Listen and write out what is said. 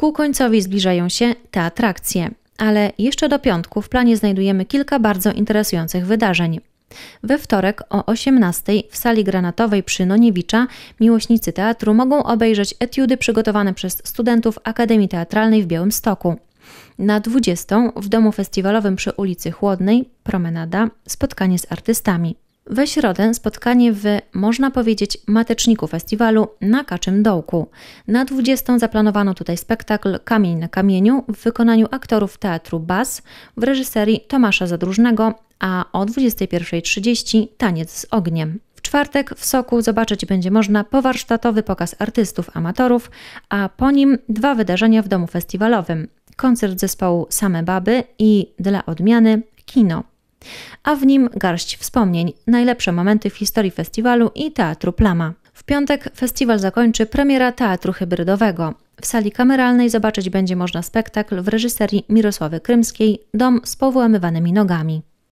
Ku końcowi zbliżają się te atrakcje, ale jeszcze do piątku w planie znajdujemy kilka bardzo interesujących wydarzeń. We wtorek o 18:00 w sali granatowej przy Noniewicza miłośnicy teatru mogą obejrzeć etiudy przygotowane przez studentów Akademii Teatralnej w Białymstoku. Na 20 w domu festiwalowym przy ulicy Chłodnej, promenada, spotkanie z artystami. We środę spotkanie w, można powiedzieć, mateczniku festiwalu na Kaczym Dołku. Na 20 zaplanowano tutaj spektakl Kamień na kamieniu w wykonaniu aktorów teatru Bas w reżyserii Tomasza Zadróżnego, a o 21.30 Taniec z ogniem. W czwartek w Soku zobaczyć będzie można powarsztatowy pokaz artystów amatorów, a po nim dwa wydarzenia w domu festiwalowym. Koncert zespołu Same Baby i dla odmiany kino a w nim garść wspomnień, najlepsze momenty w historii festiwalu i teatru Plama. W piątek festiwal zakończy premiera teatru hybrydowego. W sali kameralnej zobaczyć będzie można spektakl w reżyserii Mirosławy Krymskiej Dom z powłamywanymi nogami.